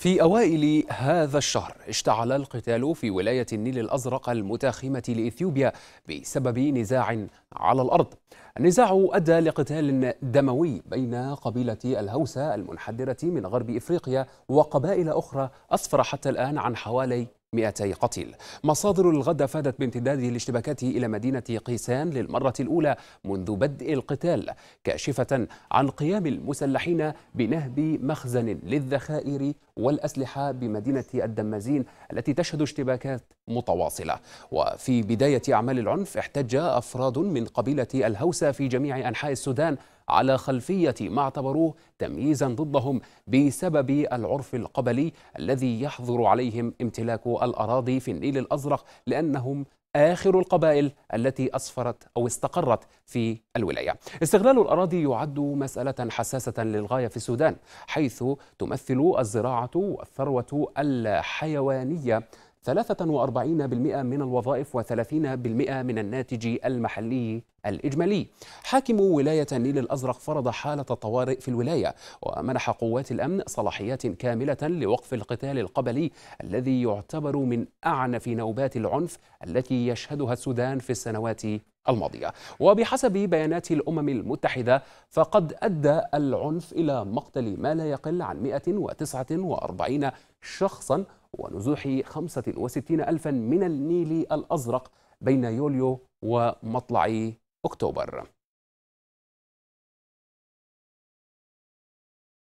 في أوائل هذا الشهر اشتعل القتال في ولاية النيل الأزرق المتاخمة لإثيوبيا بسبب نزاع على الأرض النزاع أدى لقتال دموي بين قبيلة الهوسة المنحدرة من غرب إفريقيا وقبائل أخرى أسفر حتى الآن عن حوالي 200 قتيل مصادر الغد فادت بامتداد لاشتباكاته الى مدينه قيسان للمره الاولى منذ بدء القتال كاشفه عن قيام المسلحين بنهب مخزن للذخائر والاسلحه بمدينه الدمازين التي تشهد اشتباكات متواصله وفي بدايه اعمال العنف احتج افراد من قبيله الهوسه في جميع انحاء السودان على خلفية ما اعتبروه تمييزا ضدهم بسبب العرف القبلي الذي يحظر عليهم امتلاك الأراضي في النيل الأزرق لأنهم آخر القبائل التي أسفرت أو استقرت في الولاية استغلال الأراضي يعد مسألة حساسة للغاية في السودان حيث تمثل الزراعة والثروة الحيوانية 43% من الوظائف و30% من الناتج المحلي الإجمالي حاكم ولاية النيل الأزرق فرض حالة طوارئ في الولاية ومنح قوات الأمن صلاحيات كاملة لوقف القتال القبلي الذي يعتبر من أعنف نوبات العنف التي يشهدها السودان في السنوات الماضية وبحسب بيانات الأمم المتحدة فقد أدى العنف إلى مقتل ما لا يقل عن 149 شخصا ونزوح 65 ألفا من النيل الأزرق بين يوليو ومطلع أكتوبر